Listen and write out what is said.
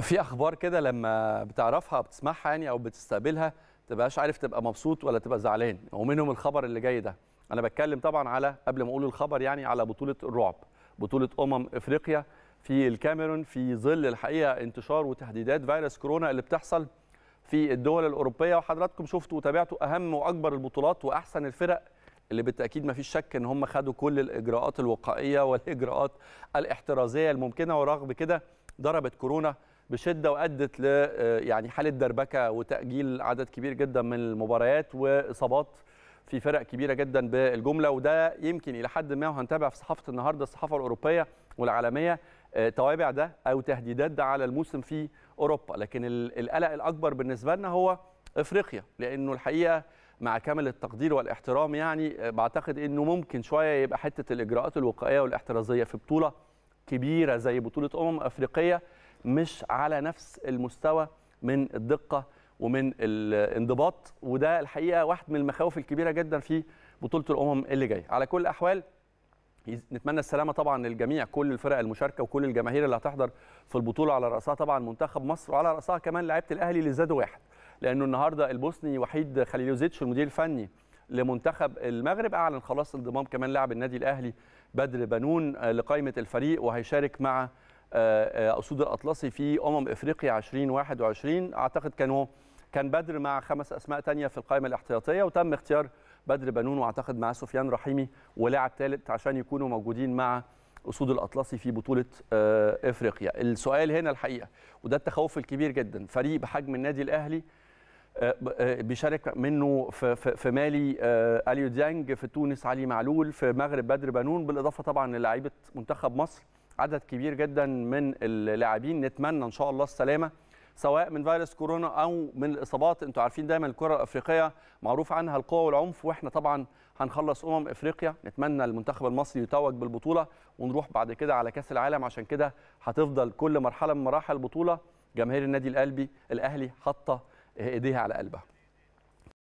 في اخبار كده لما بتعرفها بتسمعها يعني او بتستقبلها تبقاش عارف تبقى مبسوط ولا تبقى زعلان ومنهم الخبر اللي جاي ده انا بتكلم طبعا على قبل ما اقول الخبر يعني على بطوله الرعب بطوله امم افريقيا في الكاميرون في ظل الحقيقه انتشار وتهديدات فيروس كورونا اللي بتحصل في الدول الاوروبيه وحضراتكم شفتوا وتابعتوا اهم واكبر البطولات واحسن الفرق اللي بالتاكيد ما فيش شك ان هم خدوا كل الاجراءات الوقائيه والاجراءات الاحترازيه الممكنه ورغم كده ضربت كورونا بشده وادت ل آه، يعني حاله دربكه وتاجيل عدد كبير جدا من المباريات واصابات في فرق كبيره جدا بالجمله وده يمكن الى حد ما وهنتابع في صحافه النهارده الصحافه الاوروبيه والعالميه آه، توابع ده او تهديدات ده على الموسم في اوروبا لكن القلق الاكبر بالنسبه لنا هو افريقيا لانه الحقيقه مع كامل التقدير والاحترام يعني آه، بعتقد انه ممكن شويه يبقى حته الاجراءات الوقائيه والاحترازيه في بطوله كبيره زي بطوله امم افريقيه مش على نفس المستوى من الدقه ومن الانضباط وده الحقيقه واحد من المخاوف الكبيره جدا في بطوله الامم اللي جايه على كل الاحوال نتمنى السلامه طبعا للجميع كل الفرق المشاركه وكل الجماهير اللي هتحضر في البطوله على راسها طبعا منتخب مصر وعلى راسها كمان لعبة الاهلي اللي زادوا واحد لانه النهارده البوسني وحيد خليلوزيتش المدير الفني لمنتخب المغرب اعلن خلاص انضمام كمان لاعب النادي الاهلي بدر بنون لقائمه الفريق وهيشارك مع آه، آه، اسود الاطلسي في امم افريقيا 2021 اعتقد كانوا كان بدر مع خمس اسماء ثانيه في القائمه الاحتياطيه وتم اختيار بدر بنون واعتقد مع سفيان رحيمي ولاعب ثالث عشان يكونوا موجودين مع اسود الاطلسي في بطوله آه، افريقيا السؤال هنا الحقيقه وده التخوف الكبير جدا فريق بحجم النادي الاهلي بيشارك منه في مالي اليو ديانج في تونس علي معلول في المغرب بدر بنون بالاضافه طبعا للاعيبه منتخب مصر عدد كبير جدا من اللاعبين نتمنى ان شاء الله السلامه سواء من فيروس كورونا او من الاصابات انتوا عارفين دايما الكره الافريقيه معروف عنها القوه والعنف واحنا طبعا هنخلص امم افريقيا نتمنى المنتخب المصري يتوج بالبطوله ونروح بعد كده على كاس العالم عشان كده هتفضل كل مرحله من مراحل البطوله جماهير النادي الاهلي الاهلي حاطه ايديها على قلبها